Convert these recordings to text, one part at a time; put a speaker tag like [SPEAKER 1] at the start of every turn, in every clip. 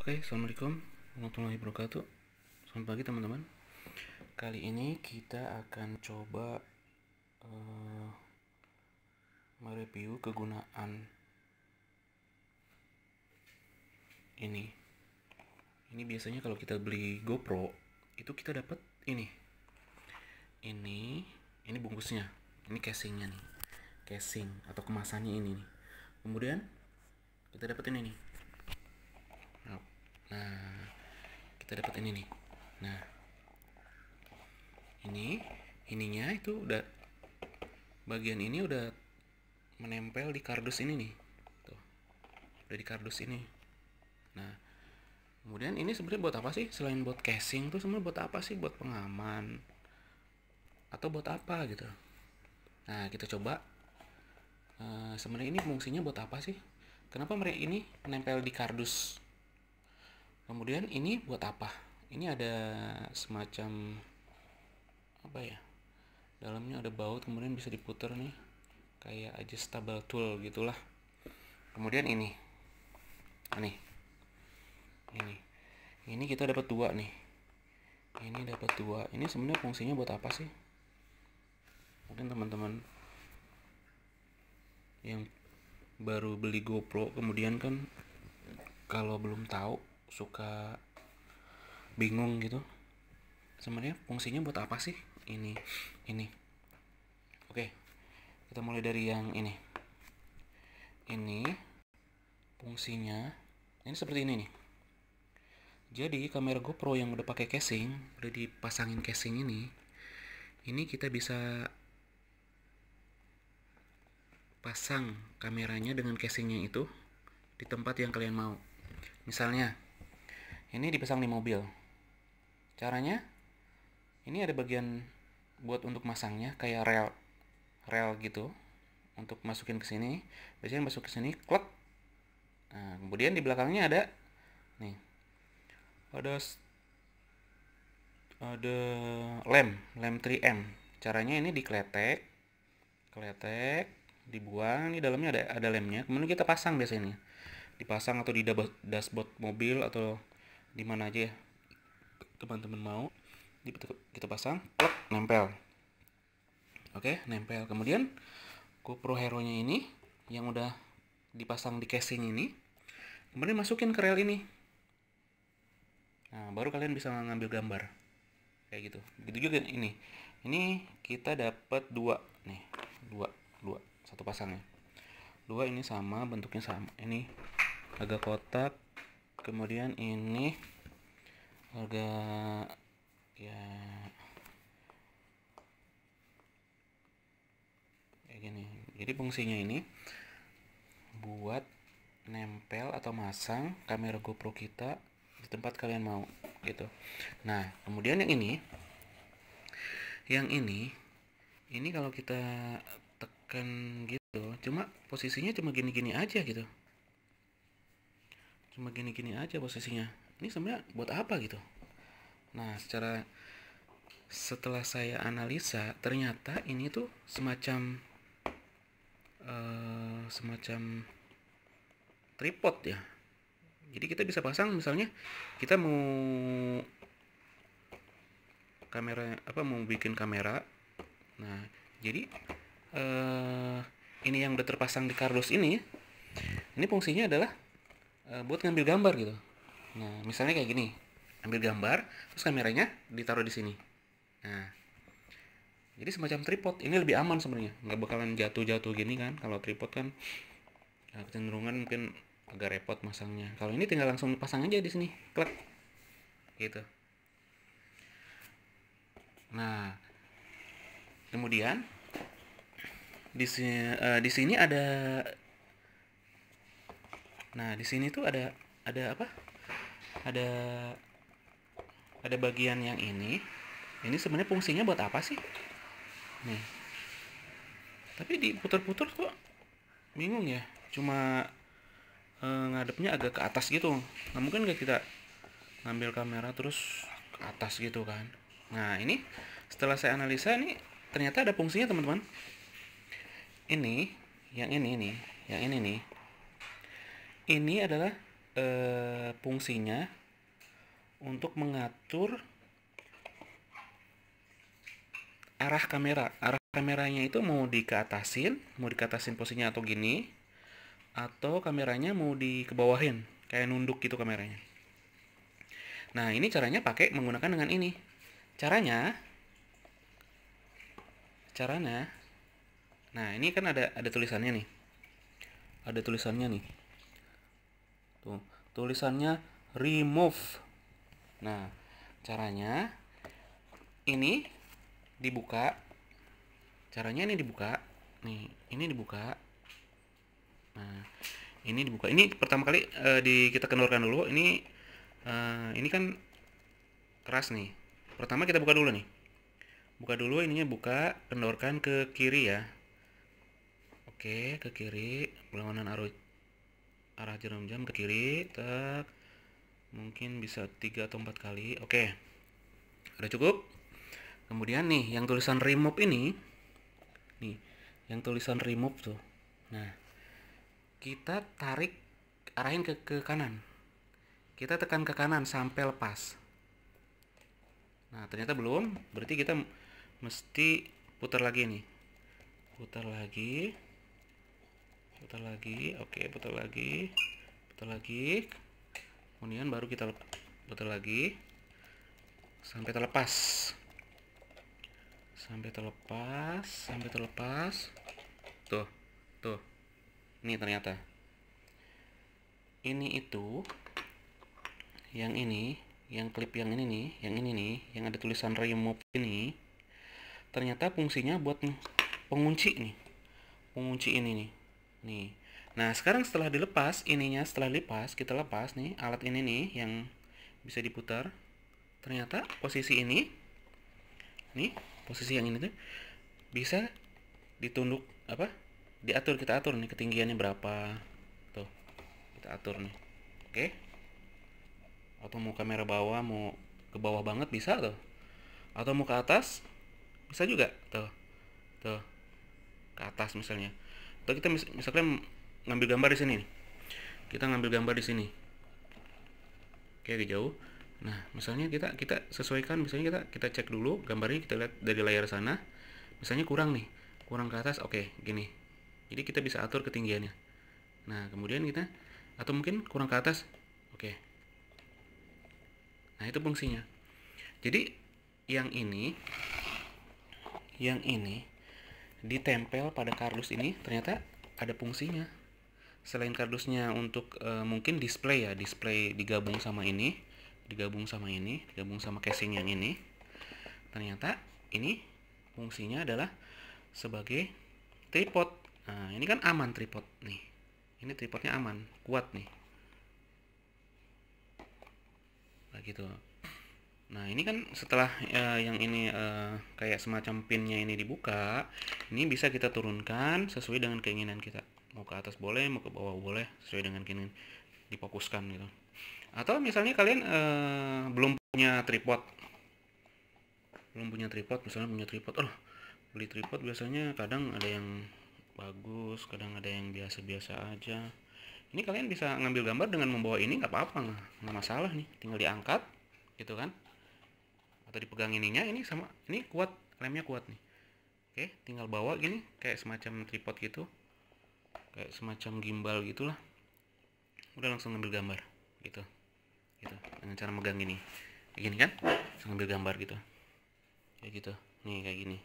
[SPEAKER 1] Oke, okay, Assalamualaikum warahmatullahi wabarakatuh Selamat pagi teman-teman Kali ini kita akan coba uh, Mereview kegunaan Ini Ini biasanya kalau kita beli GoPro Itu kita dapat ini Ini Ini bungkusnya Ini casingnya nih Casing atau kemasannya ini nih Kemudian kita dapat ini nih Nah, kita dapat ini nih. Nah, ini ininya itu udah bagian ini udah menempel di kardus ini nih. Tuh. Udah di kardus ini. Nah, kemudian ini sebenarnya buat apa sih? Selain buat casing tuh sebenarnya buat apa sih? Buat pengaman atau buat apa gitu. Nah, kita coba uh, sebenarnya ini fungsinya buat apa sih? Kenapa mereka ini menempel di kardus kemudian ini buat apa ini ada semacam apa ya dalamnya ada baut kemudian bisa diputar nih kayak adjustable tool gitulah kemudian ini ini ini ini kita dapat dua nih ini dapat dua ini sebenarnya fungsinya buat apa sih mungkin teman-teman yang baru beli GoPro kemudian kan kalau belum tahu suka bingung gitu sebenarnya fungsinya buat apa sih ini ini oke kita mulai dari yang ini ini fungsinya ini seperti ini nih jadi kamera GoPro yang udah pakai casing udah dipasangin casing ini ini kita bisa pasang kameranya dengan casingnya itu di tempat yang kalian mau misalnya ini dipasang di mobil caranya ini ada bagian buat untuk masangnya kayak rel rel gitu untuk masukin ke sini biasanya masuk ke sini klik. nah, kemudian di belakangnya ada nih ada ada lem lem 3M caranya ini dikletek kletek, dibuang ini dalamnya ada ada lemnya kemudian kita pasang biasanya dipasang atau di dashboard mobil atau di mana aja ya teman-teman mau kita pasang nempel oke nempel kemudian GoPro Hero nya ini yang udah dipasang di casing ini kemudian masukin ke rel ini nah baru kalian bisa ngambil gambar kayak gitu gitu juga ini ini kita dapat dua nih dua dua satu pasangnya dua ini sama bentuknya sama ini agak kotak kemudian ini harga ya kayak gini jadi fungsinya ini buat nempel atau masang kamera GoPro kita di tempat kalian mau gitu nah kemudian yang ini yang ini ini kalau kita tekan gitu cuma posisinya cuma gini-gini aja gitu cuma gini-gini aja posisinya ini sebenarnya buat apa gitu nah secara setelah saya analisa ternyata ini tuh semacam uh, semacam tripod ya jadi kita bisa pasang misalnya kita mau kamera apa mau bikin kamera nah jadi uh, ini yang udah terpasang di kardus ini ini fungsinya adalah Eh, buat ngambil gambar gitu. Nah, misalnya kayak gini. Ambil gambar, terus kameranya ditaruh di sini. Nah, jadi semacam tripod. Ini lebih aman sebenarnya. Nggak bakalan jatuh-jatuh gini kan. Kalau tripod kan ya, kecenderungan mungkin agak repot masangnya. Kalau ini tinggal langsung pasang aja di sini. Klik. Gitu. Nah, kemudian di sini, uh, eh, di sini ada Nah, di sini tuh ada ada apa? Ada ada bagian yang ini. Ini sebenarnya fungsinya buat apa sih? Nih. Tapi diputer-puter kok bingung ya. Cuma e, ngadepnya agak ke atas gitu. Nah, mungkin nggak kita ngambil kamera terus ke atas gitu kan. Nah, ini setelah saya analisa nih ternyata ada fungsinya, teman-teman. Ini yang ini nih, yang ini nih ini adalah e, fungsinya untuk mengatur arah kamera. Arah kameranya itu mau dikeatasin, mau dikeatasin posisinya atau gini, atau kameranya mau dikebawahin, kayak nunduk gitu kameranya. Nah, ini caranya pakai menggunakan dengan ini. Caranya caranya Nah, ini kan ada ada tulisannya nih. Ada tulisannya nih. Tuh, tulisannya remove. Nah, caranya ini dibuka. Caranya ini dibuka. Nih, ini dibuka. Nah, ini dibuka. Ini pertama kali e, di kita kendorkan dulu. Ini e, ini kan keras nih. Pertama kita buka dulu nih. Buka dulu ininya buka, kendorkan ke kiri ya. Oke, ke kiri, berlawanan arus arah jarum jam ke kiri tak mungkin bisa tiga atau empat kali oke okay. udah cukup kemudian nih yang tulisan remove ini nih yang tulisan remove tuh nah kita tarik arahin ke, ke kanan kita tekan ke kanan sampai lepas nah ternyata belum berarti kita mesti putar lagi nih putar lagi putar lagi oke putar lagi putar lagi kemudian baru kita putar lagi sampai terlepas sampai terlepas sampai terlepas tuh tuh ini ternyata ini itu yang ini yang klip yang ini nih yang ini nih yang ada tulisan remove ini ternyata fungsinya buat pengunci nih pengunci ini nih Nih. Nah, sekarang setelah dilepas ininya, setelah dilepas, kita lepas nih alat ini nih yang bisa diputar. Ternyata posisi ini nih, posisi yang ini tuh bisa ditunduk apa? Diatur, kita atur nih ketinggiannya berapa. Tuh. Kita atur nih. Oke. Atau mau kamera bawah, mau ke bawah banget bisa tuh. Atau mau ke atas bisa juga tuh. Tuh. Ke atas misalnya atau kita mis misalkan ngambil gambar di sini nih. kita ngambil gambar di sini oke agak jauh nah misalnya kita kita sesuaikan misalnya kita kita cek dulu gambarnya kita lihat dari layar sana misalnya kurang nih kurang ke atas oke gini jadi kita bisa atur ketinggiannya nah kemudian kita atau mungkin kurang ke atas oke nah itu fungsinya jadi yang ini yang ini ditempel pada kardus ini ternyata ada fungsinya selain kardusnya untuk e, mungkin display ya display digabung sama ini digabung sama ini digabung sama casing yang ini ternyata ini fungsinya adalah sebagai tripod nah ini kan aman tripod nih ini tripodnya aman kuat nih begitu nah, Nah, ini kan setelah uh, yang ini uh, kayak semacam pinnya ini dibuka, ini bisa kita turunkan sesuai dengan keinginan kita. Mau ke atas boleh, mau ke bawah boleh, sesuai dengan keinginan dipokuskan gitu. Atau misalnya kalian uh, belum punya tripod. Belum punya tripod, misalnya punya tripod. Oh, beli tripod biasanya kadang ada yang bagus, kadang ada yang biasa-biasa aja. Ini kalian bisa ngambil gambar dengan membawa ini nggak apa-apa, nggak masalah nih, tinggal diangkat gitu kan atau dipegang ininya ini sama ini kuat lemnya kuat nih oke tinggal bawa gini kayak semacam tripod gitu kayak semacam gimbal gitulah udah langsung ngambil gambar gitu gitu dengan cara megang gini kayak gini kan langsung ngambil gambar gitu kayak gitu nih kayak gini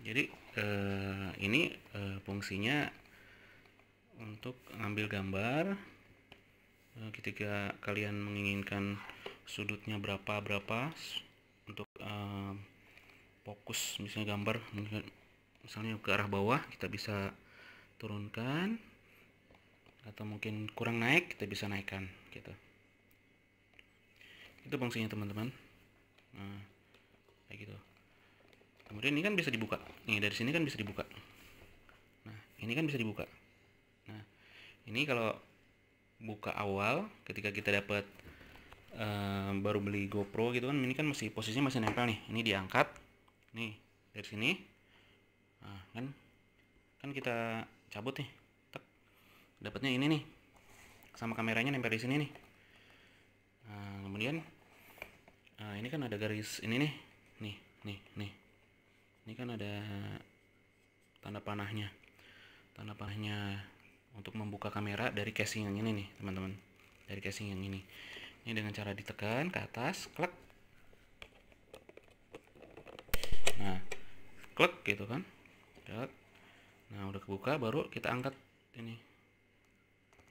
[SPEAKER 1] jadi eh, ini eh, fungsinya untuk ngambil gambar Eh, ketika kalian menginginkan sudutnya berapa berapa untuk uh, fokus misalnya gambar misalnya ke arah bawah kita bisa turunkan atau mungkin kurang naik kita bisa naikkan gitu itu fungsinya teman-teman nah kayak gitu kemudian ini kan bisa dibuka nih dari sini kan bisa dibuka nah ini kan bisa dibuka nah ini kalau buka awal ketika kita dapat uh, eh, baru beli GoPro gitu kan ini kan masih posisinya masih nempel nih ini diangkat nih dari sini nah, kan kan kita cabut nih Tek. dapatnya ini nih sama kameranya nempel di sini nih nah, kemudian nah, ini kan ada garis ini nih nih nih nih ini kan ada tanda panahnya tanda panahnya untuk membuka kamera dari casing yang ini nih teman-teman dari casing yang ini ini dengan cara ditekan ke atas klik nah klik gitu kan klik. nah udah kebuka baru kita angkat ini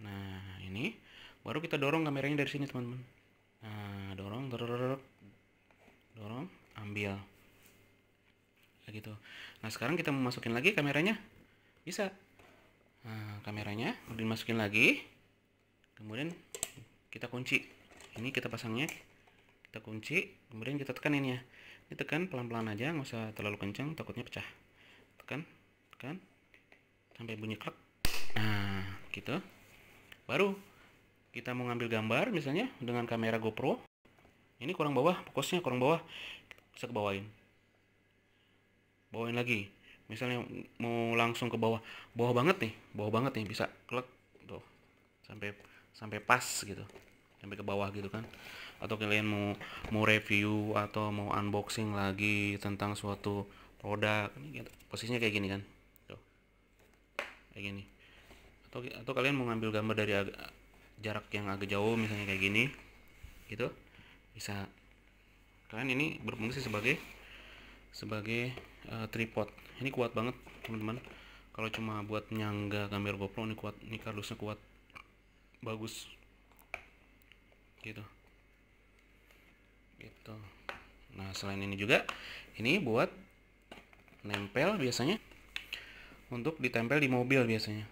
[SPEAKER 1] nah ini baru kita dorong kameranya dari sini teman-teman nah dorong dorong dorong ambil gitu nah sekarang kita masukin lagi kameranya bisa kameranya kemudian masukin lagi kemudian kita kunci ini kita pasangnya kita kunci kemudian kita tekan ini ya ini tekan pelan-pelan aja nggak usah terlalu kencang takutnya pecah tekan tekan sampai bunyi klak nah gitu baru kita mau ngambil gambar misalnya dengan kamera GoPro ini kurang bawah fokusnya kurang bawah bisa kebawain bawain lagi misalnya mau langsung ke bawah bawah banget nih bawah banget nih bisa klik tuh sampai sampai pas gitu sampai ke bawah gitu kan atau kalian mau mau review atau mau unboxing lagi tentang suatu produk ini gitu. posisinya kayak gini kan tuh kayak gini atau atau kalian mau ngambil gambar dari jarak yang agak jauh misalnya kayak gini gitu bisa kalian ini berfungsi sebagai sebagai uh, tripod ini kuat banget teman-teman kalau cuma buat nyangga gambar GoPro ini kuat ini kardusnya kuat bagus gitu gitu nah selain ini juga ini buat nempel biasanya untuk ditempel di mobil biasanya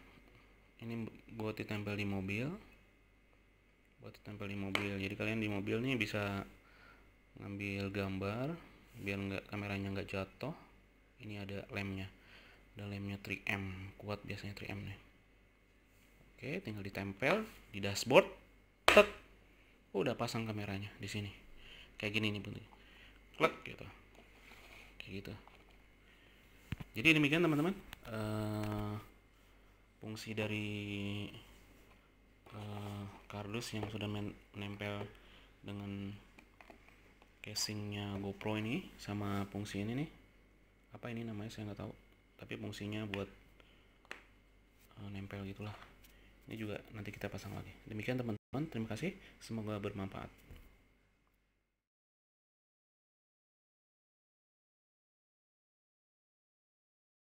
[SPEAKER 1] ini buat ditempel di mobil buat ditempel di mobil jadi kalian di mobil nih bisa ngambil gambar biar nggak kameranya nggak jatuh ini ada lemnya ada lemnya 3M kuat biasanya 3M nih oke tinggal ditempel di dashboard tek oh, udah pasang kameranya di sini kayak gini nih bentuknya klik gitu kayak gitu jadi demikian teman-teman uh, fungsi dari uh, kardus yang sudah menempel dengan casingnya GoPro ini sama fungsi ini nih apa ini namanya saya nggak tahu tapi fungsinya buat uh, nempel gitulah ini juga nanti kita pasang lagi demikian teman-teman terima kasih semoga bermanfaat